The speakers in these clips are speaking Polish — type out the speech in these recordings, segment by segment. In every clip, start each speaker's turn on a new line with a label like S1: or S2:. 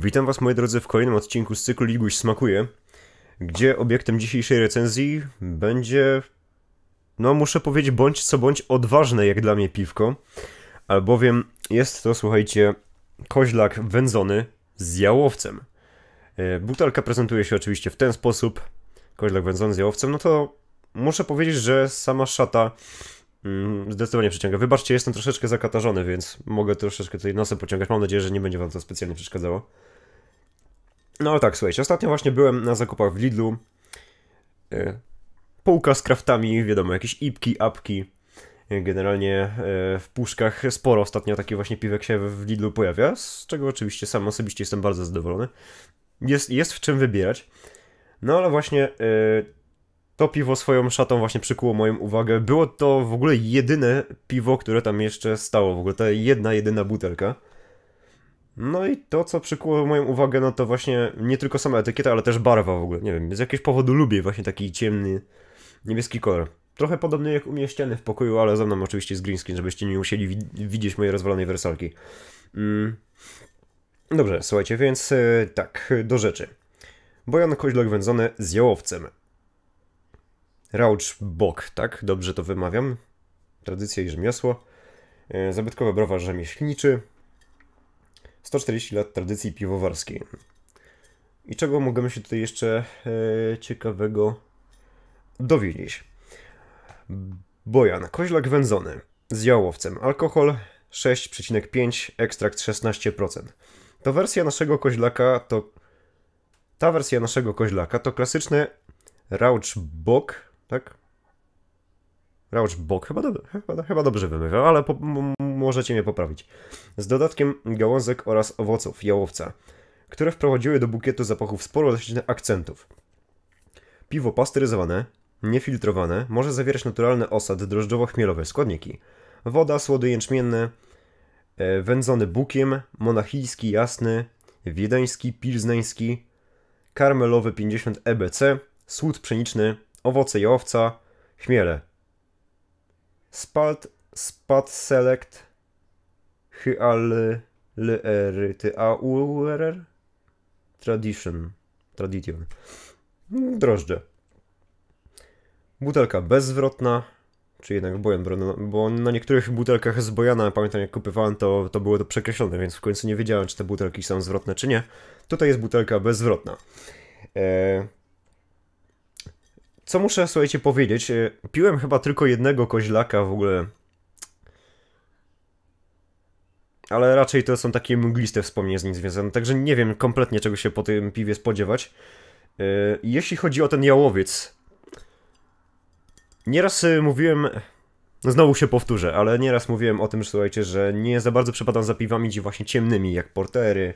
S1: Witam Was, moi drodzy, w kolejnym odcinku z cyklu Liguś Smakuje, gdzie obiektem dzisiejszej recenzji będzie, no muszę powiedzieć, bądź co bądź odważne jak dla mnie piwko, albowiem jest to, słuchajcie, koźlak wędzony z jałowcem. E, butelka prezentuje się oczywiście w ten sposób, koźlak wędzony z jałowcem, no to muszę powiedzieć, że sama szata Mm, zdecydowanie przyciąga. Wybaczcie, jestem troszeczkę zakatarzony, więc mogę troszeczkę tutaj nosem pociągać. Mam nadzieję, że nie będzie wam to specjalnie przeszkadzało. No ale tak, słuchajcie, ostatnio właśnie byłem na zakupach w Lidlu. E, półka z kraftami, wiadomo, jakieś ipki, apki. E, generalnie e, w puszkach sporo ostatnio taki właśnie piwek się w Lidlu pojawia, z czego oczywiście sam osobiście jestem bardzo zadowolony. Jest, jest w czym wybierać. No ale właśnie to piwo swoją szatą właśnie przykuło moją uwagę. Było to w ogóle jedyne piwo, które tam jeszcze stało, w ogóle ta jedna, jedyna butelka. No i to, co przykuło moją uwagę, no to właśnie nie tylko sama etykieta, ale też barwa w ogóle. Nie wiem, z jakiegoś powodu lubię właśnie taki ciemny, niebieski kolor. Trochę podobny jak u w pokoju, ale za mną oczywiście z green screen, żebyście nie musieli wi widzieć mojej rozwalonej wersalki. Mm. Dobrze, słuchajcie, więc e, tak, do rzeczy. Bojan Koźlak wędzony z jałowcem. Bok, tak? Dobrze to wymawiam. Tradycja i rzemiosło. E, Zabytkowy browar rzemieślniczy. 140 lat tradycji piwowarskiej. I czego mogłem się tutaj jeszcze e, ciekawego dowiedzieć? Bojan, koźlak wędzony z jałowcem, alkohol 6,5, ekstrakt 16%. To wersja naszego koźlaka to ta wersja naszego koźlaka to klasyczny Bok tak? bok, chyba, do, chyba, chyba dobrze wymywał, ale po, możecie mnie poprawić. Z dodatkiem gałązek oraz owoców jałowca, które wprowadziły do bukietu zapachów sporo leśnych akcentów. Piwo pasteryzowane, niefiltrowane, może zawierać naturalny osad drożdżowo chmielowe składniki. Woda, słody jęczmienne, e, wędzony bukiem, monachijski jasny, wiedeński, pilzneński, karmelowy 50 EBC, słód pszeniczny, owoce i owca, chmiele. Spalt, spad, select, hyal, e t a r, tradition, tradition. Drożdże. Butelka bezwrotna. czy jednak bojan, bo na niektórych butelkach z bojana, pamiętam jak kupywałem, to, to było to przekreślone, więc w końcu nie wiedziałem, czy te butelki są zwrotne, czy nie. Tutaj jest butelka bezwrotna. Eee, co muszę, słuchajcie, powiedzieć? E, piłem chyba tylko jednego koźlaka w ogóle. Ale raczej to są takie mgliste wspomnienia z nim związane, także nie wiem kompletnie czego się po tym piwie spodziewać. E, jeśli chodzi o ten jałowiec, nieraz e, mówiłem, znowu się powtórzę, ale nieraz mówiłem o tym, że słuchajcie, że nie za bardzo przepadam za piwami gdzie właśnie ciemnymi, jak portery,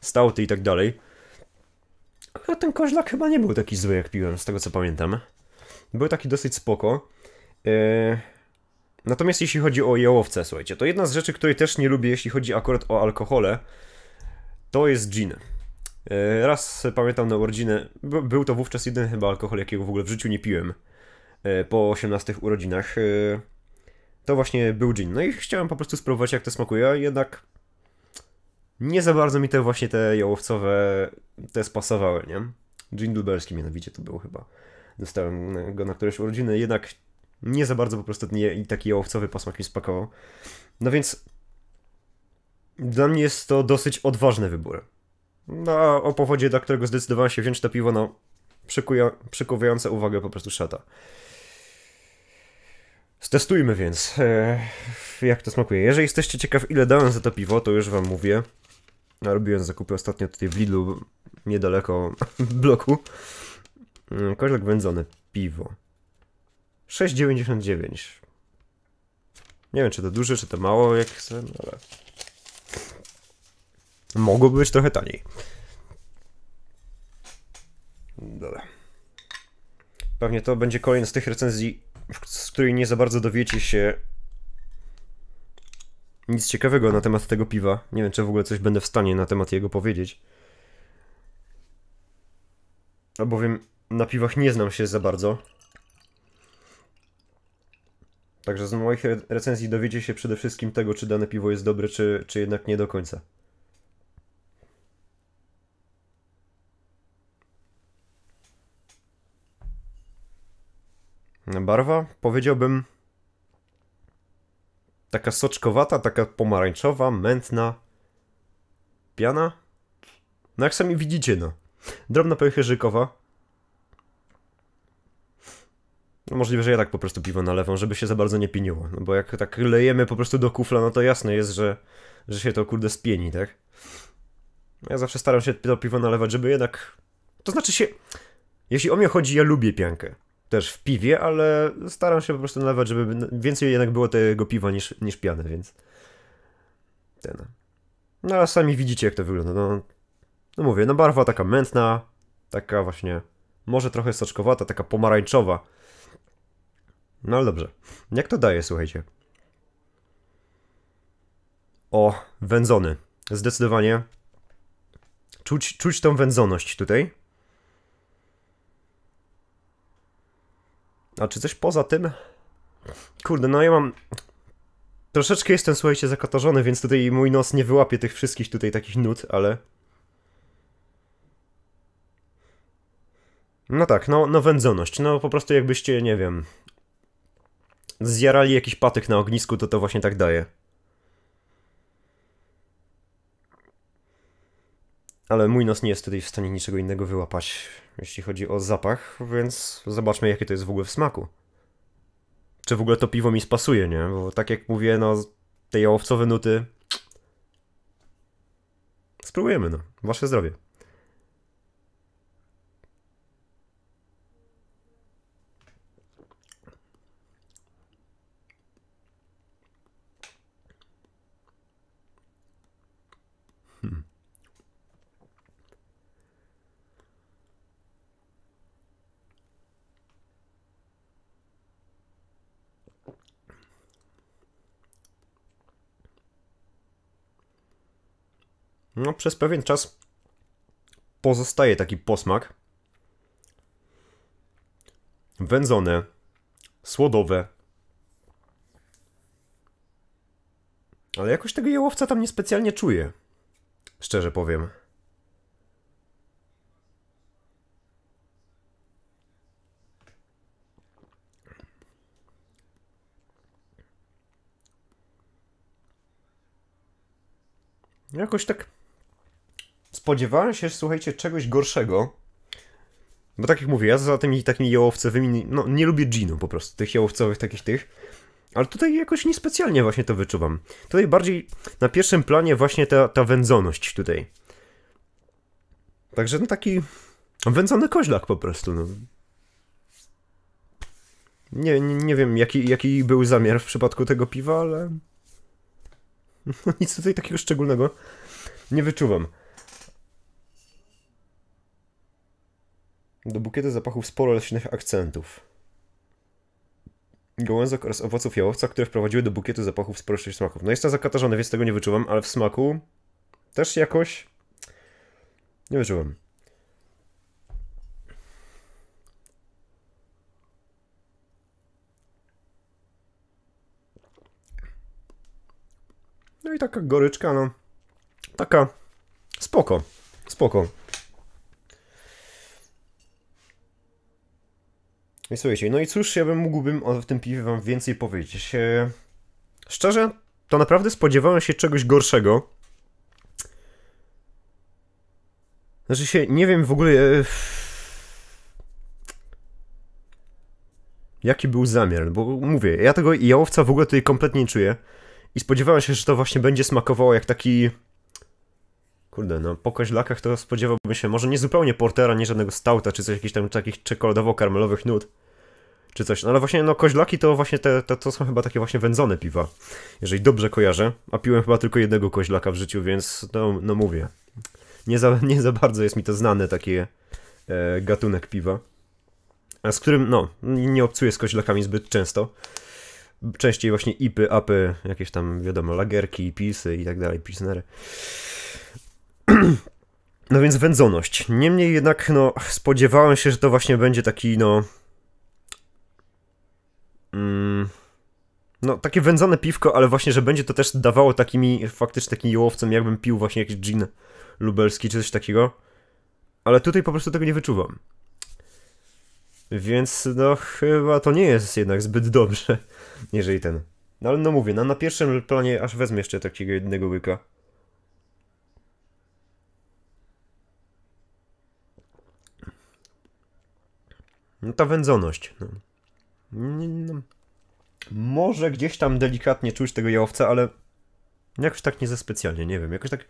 S1: stauty i tak dalej. No, ten koźlak chyba nie był taki zły, jak piłem, z tego co pamiętam. Był taki dosyć spoko. E, natomiast jeśli chodzi o jałowce, słuchajcie, to jedna z rzeczy, której też nie lubię, jeśli chodzi akurat o alkohole, to jest gin. E, raz pamiętam na urodzinę, był to wówczas jeden chyba alkohol, jakiego w ogóle w życiu nie piłem e, po 18 urodzinach. to właśnie był gin. No i chciałem po prostu spróbować, jak to smakuje, a jednak nie za bardzo mi te właśnie te jałowcowe te spasowały, nie? Jindlebelski mianowicie to było chyba. Dostałem go na któreś urodziny, jednak nie za bardzo po prostu nie, i taki jałowcowy posmak mi spakował. No więc dla mnie jest to dosyć odważny wybór. No a o powodzie, dla którego zdecydowałem się wziąć to piwo, no przykuja, przykuwające uwagę po prostu szata. Stestujmy więc, e, jak to smakuje. Jeżeli jesteście ciekaw, ile dałem za to piwo, to już wam mówię. Robiłem zakupy ostatnio tutaj w Lidlu, niedaleko bloku. Mm, Koźlak wędzony, piwo. 6,99. Nie wiem, czy to duże, czy to mało, jak chcę, no ale... Mogłoby być trochę taniej. Dobra. Pewnie to będzie kolejna z tych recenzji, z której nie za bardzo dowiecie się, nic ciekawego na temat tego piwa. Nie wiem, czy w ogóle coś będę w stanie na temat jego powiedzieć. Albowiem na piwach nie znam się za bardzo. Także z moich recenzji dowiecie się przede wszystkim tego, czy dane piwo jest dobre, czy, czy jednak nie do końca. Barwa? Powiedziałbym Taka soczkowata, taka pomarańczowa, mętna. Piana? No jak sami widzicie, no. Drobna pęcherzykowa. No możliwe, że ja tak po prostu piwo nalewam, żeby się za bardzo nie pieniło. No bo jak tak lejemy po prostu do kufla, no to jasne jest, że, że się to kurde spieni, tak? Ja zawsze staram się to piwo nalewać, żeby jednak... To znaczy się... Jeśli o mnie chodzi, ja lubię piankę też w piwie, ale staram się po prostu nalewać, żeby więcej jednak było tego piwa niż, niż piany, więc ten. No a sami widzicie, jak to wygląda. No, no mówię, no barwa taka mętna, taka właśnie, może trochę soczkowata, taka pomarańczowa. No ale dobrze. Jak to daje, słuchajcie? O, wędzony. Zdecydowanie. Czuć, czuć tą wędzoność tutaj. A czy coś poza tym? Kurde, no ja mam... Troszeczkę jestem, słuchajcie, zakatarzony, więc tutaj mój nos nie wyłapie tych wszystkich tutaj takich nut, ale... No tak, no, no wędzoność. No po prostu jakbyście, nie wiem... Zjarali jakiś patyk na ognisku, to to właśnie tak daje. Ale mój nos nie jest tutaj w stanie niczego innego wyłapać jeśli chodzi o zapach, więc zobaczmy, jakie to jest w ogóle w smaku. Czy w ogóle to piwo mi spasuje, nie? Bo tak jak mówię, no, te jałowcowe nuty... Spróbujemy, no. Wasze zdrowie. no, przez pewien czas pozostaje taki posmak. Wędzone, słodowe. Ale jakoś tego jełowca tam niespecjalnie czuję. Szczerze powiem. Jakoś tak spodziewałem się, słuchajcie, czegoś gorszego. Bo tak jak mówię, ja za tymi takimi jałowcowymi, no nie lubię ginu po prostu, tych jałowcowych, takich tych. Ale tutaj jakoś niespecjalnie właśnie to wyczuwam. Tutaj bardziej na pierwszym planie właśnie ta, ta wędzoność tutaj. Także no taki wędzony koźlak po prostu, no. Nie, nie, nie wiem jaki, jaki był zamiar w przypadku tego piwa, ale... No nic tutaj takiego szczególnego nie wyczuwam. Do bukietu zapachów sporo leśnych akcentów. Gołęzek oraz owoców jałowca, które wprowadziły do bukietu zapachów sporo leśnych smaków. No jest to zakatarzony, więc tego nie wyczułem, ale w smaku też jakoś nie wyczułem. No i taka goryczka, no. Taka spoko. Spoko. słuchajcie, no i cóż, ja bym mógłbym o tym piwie wam więcej powiedzieć. E, szczerze, to naprawdę spodziewałem się czegoś gorszego. Znaczy się, nie wiem w ogóle... E, jaki był zamiar, bo mówię, ja tego jałowca w ogóle tutaj kompletnie nie czuję. I spodziewałem się, że to właśnie będzie smakowało jak taki... Kurde, no po koźlakach to spodziewałbym się może nie zupełnie portera, nie żadnego stauta czy coś jakichś tam takich czekoladowo-karmelowych nut czy coś. No ale właśnie, no koźlaki to właśnie te, te, to są chyba takie właśnie wędzone piwa, jeżeli dobrze kojarzę. A piłem chyba tylko jednego koźlaka w życiu, więc no, no mówię. Nie za, nie za bardzo jest mi to znane, taki e, gatunek piwa. A z którym, no, nie obcuję z koźlakami zbyt często. Częściej właśnie ipy, apy, jakieś tam, wiadomo, lagerki, pisy i tak dalej, pisnery. No więc wędzoność. Niemniej jednak, no, spodziewałem się, że to właśnie będzie taki, no, no, takie wędzone piwko, ale właśnie, że będzie to też dawało takimi, faktycznie takim jołowcem, jakbym pił właśnie jakiś gin lubelski czy coś takiego. Ale tutaj po prostu tego nie wyczuwam. Więc no chyba to nie jest jednak zbyt dobrze, jeżeli ten. No ale no mówię, no, na pierwszym planie aż wezmę jeszcze takiego jednego łyka. No ta wędzoność. No. No, może gdzieś tam delikatnie czuć tego jałowca, ale jakoś tak nie ze specjalnie, nie wiem, jakoś tak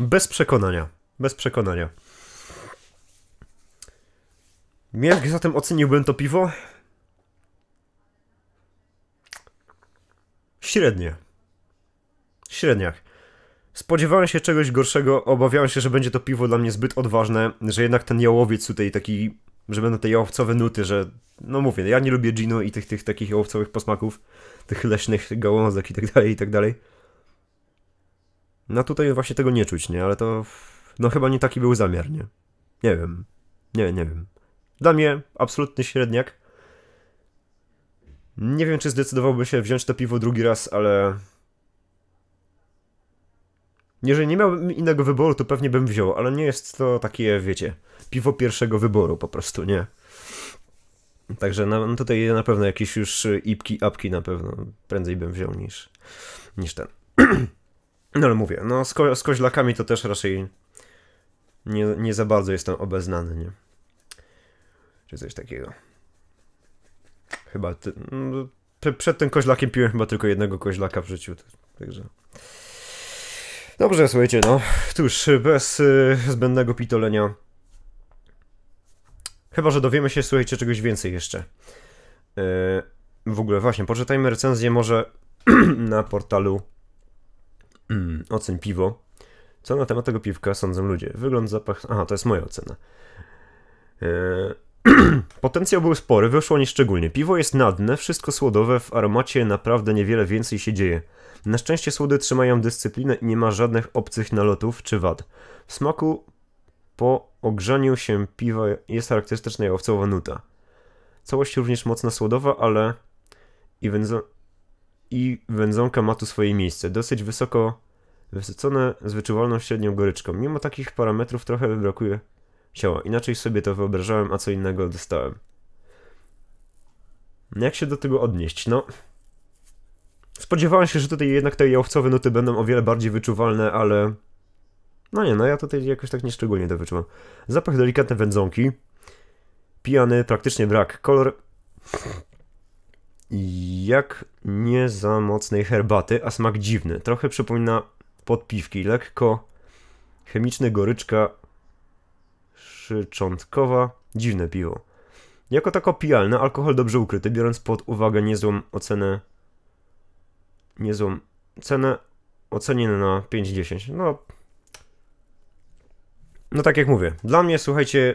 S1: bez przekonania, bez przekonania. Jak zatem oceniłbym to piwo? Średnie. Średniach. Spodziewałem się czegoś gorszego, obawiałem się, że będzie to piwo dla mnie zbyt odważne, że jednak ten jałowiec tutaj taki że będą te jałowcowe nuty, że no mówię, ja nie lubię ginu i tych, tych takich jałowcowych posmaków, tych leśnych gałązek i tak dalej, i tak dalej. No tutaj właśnie tego nie czuć, nie? Ale to no chyba nie taki był zamiar, nie? Nie wiem. Nie, nie wiem. Dla mnie absolutny średniak. Nie wiem, czy zdecydowałby się wziąć to piwo drugi raz, ale jeżeli nie miałbym innego wyboru, to pewnie bym wziął, ale nie jest to takie, wiecie, piwo pierwszego wyboru po prostu, nie? Także na, no tutaj na pewno jakieś już ipki, apki na pewno prędzej bym wziął niż, niż ten. No ale mówię, no z, ko z koźlakami to też raczej nie, nie za bardzo jestem obeznany, nie? Czy coś takiego. Chyba, ty, no, przed tym koźlakiem piłem chyba tylko jednego koźlaka w życiu, także... Dobrze, słuchajcie, no cóż, bez y, zbędnego pitolenia. Chyba, że dowiemy się, słuchajcie, czegoś więcej jeszcze. Yy, w ogóle właśnie, poczytajmy recenzję może na portalu mm, Ocen Piwo. Co na temat tego piwka sądzą ludzie? Wygląd, zapach... Aha, to jest moja ocena. Y, potencjał był spory, wyszło nieszczególnie. Piwo jest nadne, wszystko słodowe, w aromacie naprawdę niewiele więcej się dzieje. Na szczęście słody trzymają dyscyplinę i nie ma żadnych obcych nalotów czy wad. W smaku po ogrzaniu się piwa jest charakterystyczna i owcowa nuta. Całość również mocno słodowa, ale i, wędzo... i wędzonka ma tu swoje miejsce. Dosyć wysoko wysycone z wyczuwalną średnią goryczką. Mimo takich parametrów trochę brakuje ciała. Inaczej sobie to wyobrażałem, a co innego dostałem. Jak się do tego odnieść? No, Spodziewałem się, że tutaj jednak te jałowcowe nuty będą o wiele bardziej wyczuwalne, ale... No nie, no ja tutaj jakoś tak nieszczególnie to wyczuwam. Zapach delikatne wędzonki. Pijany praktycznie brak. Kolor... Jak nie za mocnej herbaty, a smak dziwny. Trochę przypomina podpiwki. Lekko chemiczny goryczka szczątkowa. Dziwne piwo. Jako tako pijalne, alkohol dobrze ukryty, biorąc pod uwagę niezłą ocenę niezłą cenę. Ocenię na 5,10. No. No tak jak mówię, dla mnie słuchajcie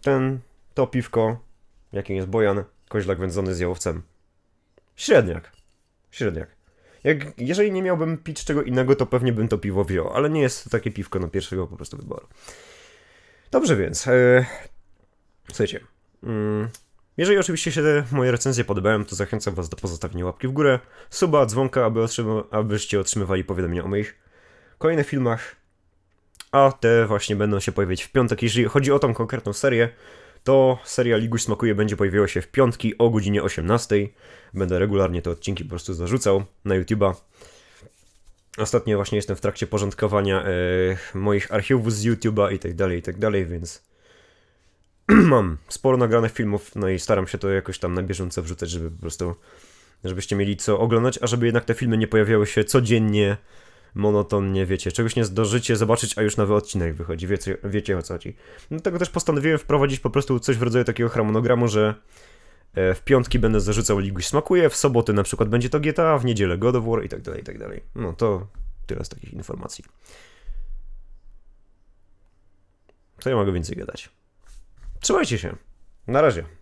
S1: ten to piwko, jakim jest Bojan, koźlak wędzony z jałowcem. Średniak. Średniak. Jak, jeżeli nie miałbym pić czego innego, to pewnie bym to piwo wziął, ale nie jest to takie piwko na pierwszego po prostu wyboru. Dobrze więc, yy, słuchajcie, yy, jeżeli oczywiście się moje recenzje podobają, to zachęcam Was do pozostawienia łapki w górę, suba, dzwonka, aby otrzyma, abyście otrzymywali powiadomienia o moich kolejnych filmach. A te właśnie będą się pojawiać w piątek. Jeżeli chodzi o tą konkretną serię, to seria Liguś Smakuje będzie pojawiła się w piątki o godzinie 18. Będę regularnie te odcinki po prostu zarzucał na YouTube'a. Ostatnio właśnie jestem w trakcie porządkowania e, moich archiwów z YouTube'a i tak dalej, i tak dalej, więc mam sporo nagranych filmów, no i staram się to jakoś tam na bieżąco wrzucać, żeby po prostu, żebyście mieli co oglądać, a żeby jednak te filmy nie pojawiały się codziennie, monotonnie, wiecie, czegoś nie zdążycie zobaczyć, a już nowy odcinek wychodzi, wiecie, wiecie o co chodzi. Dlatego no też postanowiłem wprowadzić po prostu coś w rodzaju takiego harmonogramu, że e, w piątki będę zarzucał Liguś Smakuje, w soboty na przykład będzie to GTA, w niedzielę God of War i tak dalej, i tak dalej. No to tyle z takich informacji. Co ja mogę więcej gadać? Trzymajcie się. Na razie.